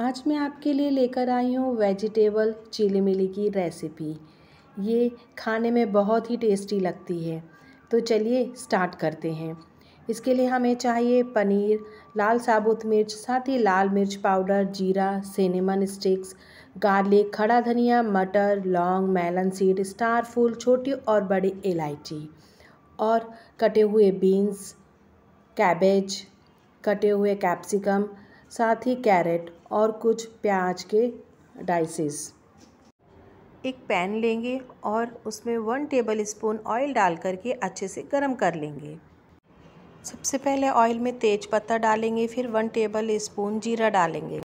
आज मैं आपके लिए लेकर आई हूँ वेजिटेबल चिली मिली की रेसिपी ये खाने में बहुत ही टेस्टी लगती है तो चलिए स्टार्ट करते हैं इसके लिए हमें चाहिए पनीर लाल साबुत मिर्च साथ ही लाल मिर्च पाउडर जीरा सिनेमन स्टिक्स गार्लिक खड़ा धनिया मटर लौंग मेलन सीड स्टार फूल छोटी और बड़ी इलायची और कटे हुए बीन्स कैबेज कटे हुए कैप्सिकम साथ ही कैरेट और कुछ प्याज के डाइसेस एक पैन लेंगे और उसमें वन टेबल स्पून ऑयल डाल करके अच्छे से गर्म कर लेंगे सबसे पहले ऑयल में तेज पत्ता डालेंगे फिर वन टेबल स्पून जीरा डालेंगे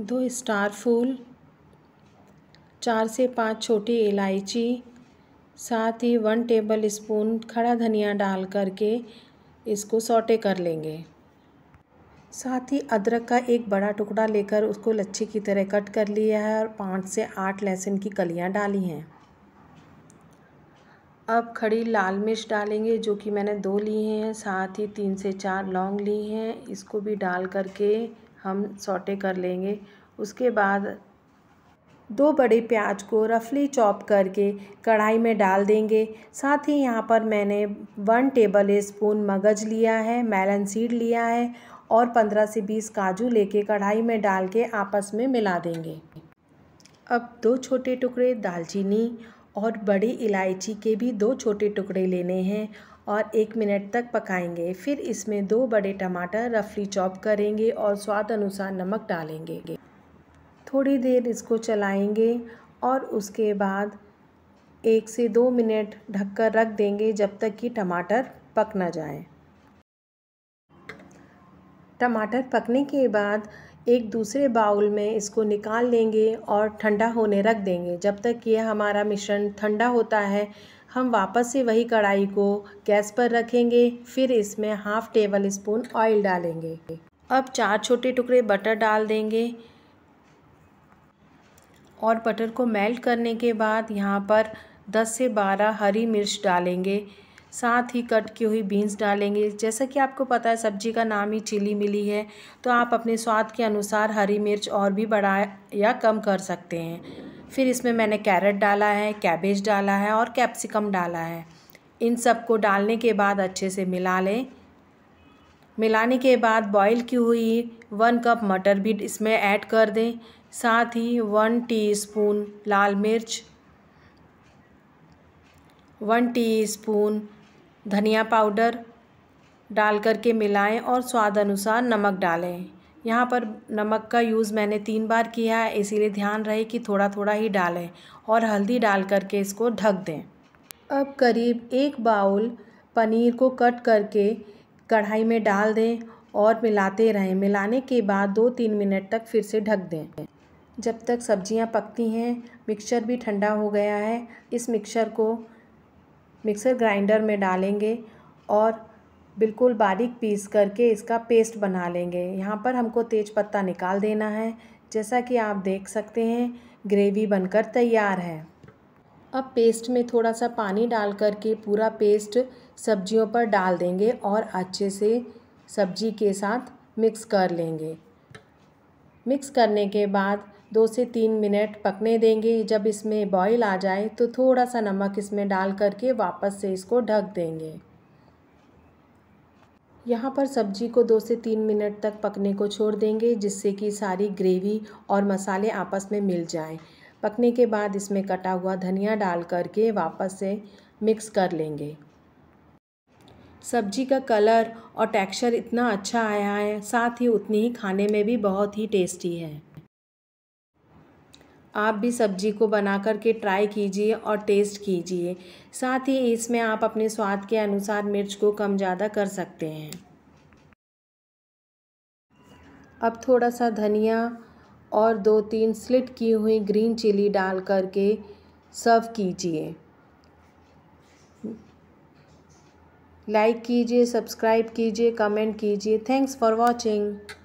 दो स्टार फूल चार से पाँच छोटी इलायची साथ ही वन टेबल स्पून खड़ा धनिया डाल करके इसको सौटे कर लेंगे साथ ही अदरक का एक बड़ा टुकड़ा लेकर उसको लच्छे की तरह कट कर लिया है और पाँच से आठ लहसुन की कलियाँ डाली हैं अब खड़ी लाल मिर्च डालेंगे जो कि मैंने दो ली हैं साथ ही तीन से चार लौंग ली हैं इसको भी डाल करके हम सौटे कर लेंगे उसके बाद दो बड़े प्याज को रफली चॉप करके कढ़ाई में डाल देंगे साथ ही यहाँ पर मैंने वन टेबल स्पून मगज लिया है मेलन सीड लिया है और 15 से 20 काजू लेके कढ़ाई में डाल के आपस में मिला देंगे अब दो छोटे टुकड़े दालचीनी और बड़ी इलायची के भी दो छोटे टुकड़े लेने हैं और एक मिनट तक पकाएंगे फिर इसमें दो बड़े टमाटर रफली चॉप करेंगे और स्वाद अनुसार नमक डालेंगे थोड़ी देर इसको चलाएंगे और उसके बाद एक से दो मिनट ढककर रख देंगे जब तक कि टमाटर पक ना जाए टमाटर पकने के बाद एक दूसरे बाउल में इसको निकाल लेंगे और ठंडा होने रख देंगे जब तक ये हमारा मिश्रण ठंडा होता है हम वापस से वही कढ़ाई को गैस पर रखेंगे फिर इसमें हाफ़ टेबल स्पून ऑयल डालेंगे अब चार छोटे टुकड़े बटर डाल देंगे और बटर को मेल्ट करने के बाद यहाँ पर 10 से 12 हरी मिर्च डालेंगे साथ ही कट की हुई बीन्स डालेंगे जैसा कि आपको पता है सब्जी का नाम ही चिली मिली है तो आप अपने स्वाद के अनुसार हरी मिर्च और भी बढ़ा या कम कर सकते हैं फिर इसमें मैंने कैरेट डाला है कैबेज डाला है और कैप्सिकम डाला है इन सब को डालने के बाद अच्छे से मिला लें मिलाने के बाद बॉईल की हुई वन कप मटर भी इसमें ऐड कर दें साथ ही वन टीस्पून लाल मिर्च वन टीस्पून धनिया पाउडर डाल करके मिलाएं और स्वाद अनुसार नमक डालें यहाँ पर नमक का यूज़ मैंने तीन बार किया है इसीलिए ध्यान रहे कि थोड़ा थोड़ा ही डालें और हल्दी डाल करके इसको ढक दें अब करीब एक बाउल पनीर को कट करके कढ़ाई में डाल दें और मिलाते रहें मिलाने के बाद दो तीन मिनट तक फिर से ढक दें जब तक सब्जियां पकती हैं मिक्सचर भी ठंडा हो गया है इस मिक्सचर को मिक्सर ग्राइंडर में डालेंगे और बिल्कुल बारीक पीस करके इसका पेस्ट बना लेंगे यहाँ पर हमको तेज पत्ता निकाल देना है जैसा कि आप देख सकते हैं ग्रेवी बनकर तैयार है अब पेस्ट में थोड़ा सा पानी डाल करके पूरा पेस्ट सब्जियों पर डाल देंगे और अच्छे से सब्जी के साथ मिक्स कर लेंगे मिक्स करने के बाद दो से तीन मिनट पकने देंगे जब इसमें बॉईल आ जाए तो थोड़ा सा नमक इसमें डाल करके वापस से इसको ढक देंगे यहाँ पर सब्जी को दो से तीन मिनट तक पकने को छोड़ देंगे जिससे कि सारी ग्रेवी और मसाले आपस में मिल जाएं। पकने के बाद इसमें कटा हुआ धनिया डाल करके वापस से मिक्स कर लेंगे सब्जी का कलर और टेक्सचर इतना अच्छा आया है साथ ही उतनी ही खाने में भी बहुत ही टेस्टी है आप भी सब्जी को बना कर के ट्राई कीजिए और टेस्ट कीजिए साथ ही इसमें आप अपने स्वाद के अनुसार मिर्च को कम ज़्यादा कर सकते हैं अब थोड़ा सा धनिया और दो तीन स्लिट की हुई ग्रीन चिली डाल कर के सर्व कीजिए लाइक कीजिए सब्सक्राइब कीजिए कमेंट कीजिए थैंक्स फॉर वॉचिंग